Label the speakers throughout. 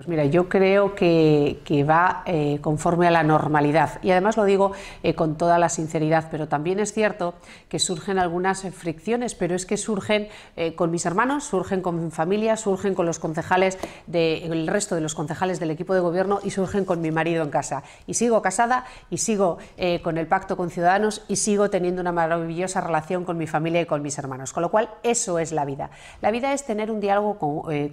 Speaker 1: Pues mira, yo creo que, va eh, conforme a la normalidad. Y además lo digo eh, con toda la sinceridad, pero también es cierto que surgen algunas eh, fricciones, pero es que surgen con mis hermanos, surgen con mi familia, surgen con los concejales, del resto de los concejales del equipo de gobierno y surgen con mi marido en casa. Y sigo casada y sigo con el pacto con Ciudadanos y sigo teniendo una maravillosa relación con mi familia y con mis hermanos. Con lo cual, eso es la vida. La vida es tener un diálogo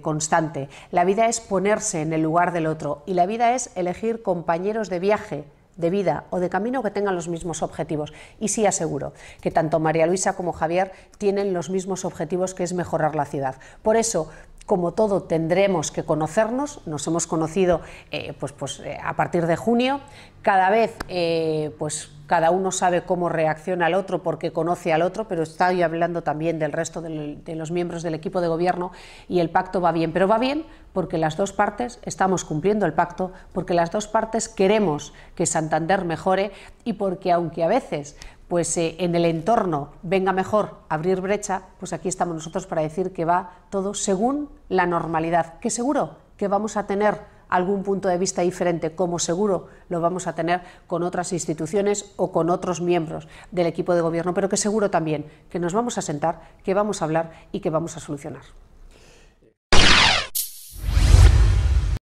Speaker 1: constante. La vida es ponerse en el lugar del otro y la vida es elegir compañeros de viaje de vida o de camino que tengan los mismos objetivos. Y sí aseguro que tanto María Luisa como Javier tienen los mismos objetivos que es mejorar la ciudad. Por eso, como todo tendremos que conocernos, nos hemos conocido eh, pues, pues, eh, a partir de junio, cada vez eh, pues, cada uno sabe cómo reacciona al otro porque conoce al otro, pero estoy hablando también del resto de los miembros del equipo de gobierno y el pacto va bien, pero va bien porque las dos partes estamos cumpliendo el pacto, porque las dos partes queremos que Santander mejore y porque aunque a veces pues eh, en el entorno venga mejor abrir brecha, pues aquí estamos nosotros para decir que va todo según la normalidad, que seguro que vamos a tener algún punto de vista diferente, como seguro lo vamos a tener con otras instituciones o con otros miembros del equipo de gobierno, pero que seguro también que nos vamos a sentar, que vamos a hablar y que vamos a solucionar.